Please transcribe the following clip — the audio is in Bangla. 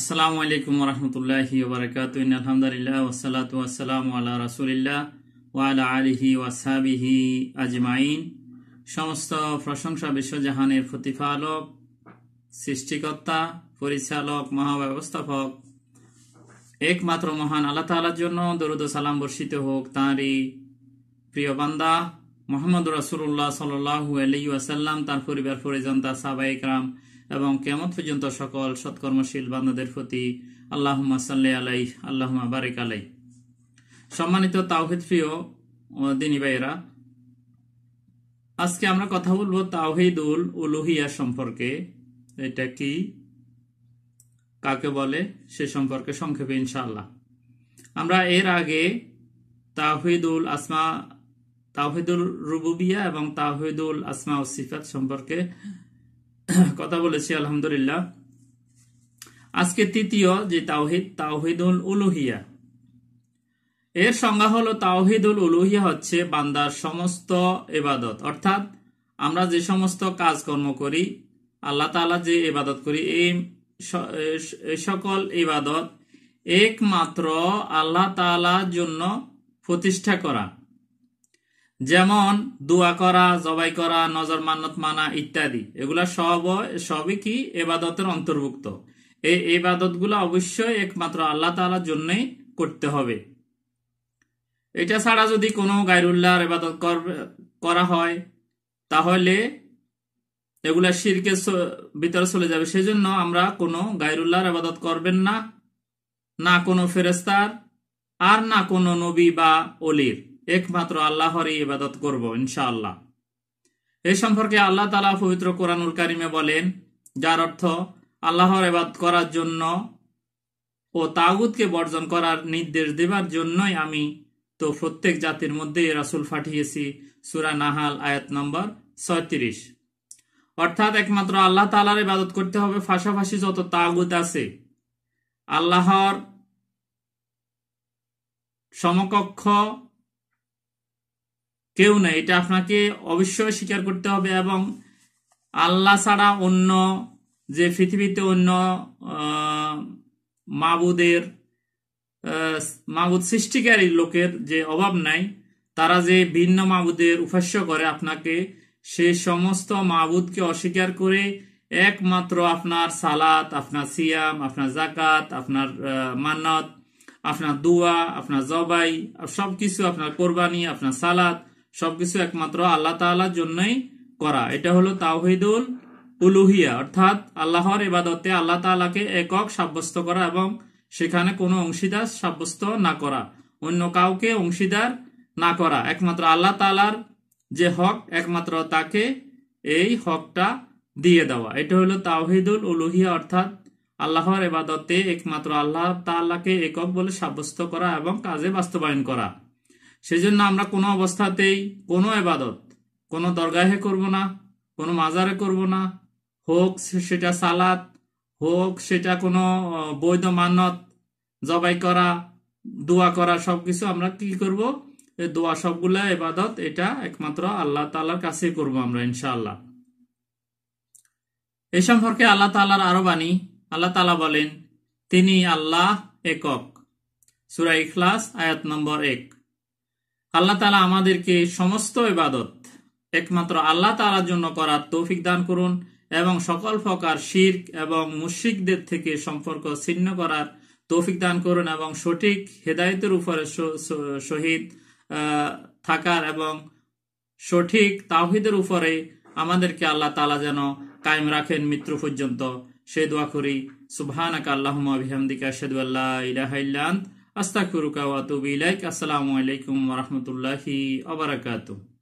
আসসালামু আলাইকুম রহমতুল্লাহি ওবরাকাত আলহামদুলিল্লাহ ওসালাত ওয়াসালাম আল্লাহ রাসুলিল্লাহ ওয়ালা আলিহি ওয়াসাবিহি আজমাইন সমস্ত প্রশংসা বিশ্বজাহানের প্রতিপালক সৃষ্টিকর্তা পরিচালক মহাব্যবস্থাপক একমাত্র মহান আল্লাহ তালার জন্য দরুদ সালাম বর্ষিত হোক তাঁরই প্রিয় বান্দা মোহাম্মদ রাসুল্লাহ সাল্লাল্লাহু আলি ওয়াসাল্লাম তার পরিবার পরিজন তার সাবাইকরাম এবং কেমন পর্যন্ত সকল সৎকর্মশীল বান্ধবদের প্রতি আল্লাহমা সাল্লাহ আলাই আল্লাহমা বারিক আলাই সম্মানিত তাওহিদ প্রিয় দিনী ভাইয়েরা আজকে আমরা কথা বলবো উল উলুহিয়া সম্পর্কে এটা কি কাকে বলে সে সম্পর্কে সংক্ষেপে ইনশাল্লাহ আমরা এর আগে তাহিদুল আসমা তাহিদুল রুবুবিয়া এবং তাহিদুল আসমা ও সিফাত সম্পর্কে কথা বলেছি আলহামদুলিল্লাহ আজকে তৃতীয় যে তাওহিদ তাওহিদুল উলুহিয়া এর সংজ্ঞা হলো তাওহিদুল উলুহিয়া হচ্ছে বান্দার সমস্ত এবাদত অর্থাৎ আমরা যে সমস্ত কাজকর্ম করি আল্লাহ তালা যে ইবাদত করি এই সকল ইবাদত একমাত্র আল্লাহ তালার জন্য প্রতিষ্ঠা করা যেমন দোয়া করা জবাই করা নজর মান্নত মানা ইত্যাদি এগুলা সব সবই কি এবাদতের অন্তর্ভুক্ত এই এবাদতগুলো অবশ্যই একমাত্র আল্লাহ তালার জন্যই করতে হবে এটা ছাড়া যদি কোনো গাইরুল্লাহর এবাদত করা হয় তাহলে এগুলা শিরকে ভিতরে চলে যাবে সেজন্য আমরা কোনো গাইরুল্লাহর এবাদত করবেন না না কোনো ফেরেস্তার আর না কোনো নবী বা অলির একমাত্র আল্লাহরই ইবাদত করব ইনশাআল্লাহ এ সম্পর্কে আল্লাহ তালা পবিত্র কোরআনুল কারিমে বলেন যার অর্থ আল্লাহর এবাদ করার জন্য ও তাগুদকে বর্জন করার নির্দেশ দেবার জন্যই আমি তো প্রত্যেক জাতির মধ্যেই রাসুল পাঠিয়েছি সুরা নাহাল আয়াত নম্বর ছয়ত্রিশ অর্থাৎ একমাত্র আল্লাহ তালার ইবাদত করতে হবে ফাঁসাফাঁসি যত তাগুদ আছে আল্লাহর সমকক্ষ কেউ নেই এটা আপনাকে অবশ্যই স্বীকার করতে হবে এবং আল্লাহ ছাড়া অন্য যে পৃথিবীতে অন্য মাবুদের মাবুদ সৃষ্টিকারী লোকের যে অভাব নাই তারা যে ভিন্ন মাবুদের উপাস্য করে আপনাকে সে সমস্ত মাবুদকে অস্বীকার করে একমাত্র আপনার সালাত আপনার সিয়াম আপনার জাকাত আপনার মান্নত আপনার দোয়া আপনার জবাই সব কিছু আপনার কোরবানি আপনার সালাত সবকিছু একমাত্র আল্লাহ তাল্লাহর জন্যই করা এটা হলো তাওহিদুল উলুহিয়া অর্থাৎ আল্লাহর এবাদতে আল্লাহ তালাকে একক সাব্যস্ত করা এবং সেখানে কোনো অংশীদার সাব্যস্ত না করা অন্য কাউকে অংশীদার না করা একমাত্র আল্লাহ তালার যে হক একমাত্র তাকে এই হকটা দিয়ে দেওয়া এটা হলো তাওহিদুল উলুহিয়া অর্থাৎ আল্লাহর এবাদতে একমাত্র আল্লাহ তাল্লাহকে একক বলে সাব্যস্ত করা এবং কাজে বাস্তবায়ন করা সেজন্য আমরা কোনো অবস্থাতেই কোনো এবাদত কোনো দরগাহে করব না কোনো মাজারে করব না হোক সেটা সালাত হোক সেটা কোনো বৈধ মানত জবাই করা দোয়া করা সব কিছু আমরা কি করব এই দোয়া সবগুলো এবাদত এটা একমাত্র আল্লাহ তালার কাছেই করব আমরা ইনশাআল্লাহ এ সম্পর্কে আল্লাহ তালার আরো বাণী আল্লাহ তালা বলেন তিনি আল্লাহ একক সুরা ইখলাস আয়াত নম্বর এক আল্লাহ তালা আমাদেরকে সমস্ত ইবাদত একমাত্র আল্লাহ তালার জন্য করার তৌফিক দান করুন এবং সকল প্রকার শির্ক এবং মুশিকদের থেকে সম্পর্ক ছিন্ন করার তৌফিক দান করুন এবং সঠিক হেদায়তের উপরে শহীদ থাকার এবং সঠিক তাহিদের উপরে আমাদেরকে আল্লাহ তালা যেন কায়েম রাখেন মৃত্যু পর্যন্ত সে দোয়া করি সুবহান আল্লাহুম্মা বিহামদিকা আশহাদু আল্লা ইলাহা استغفرك واتوب اليك السلام عليكم ورحمه الله وبركاته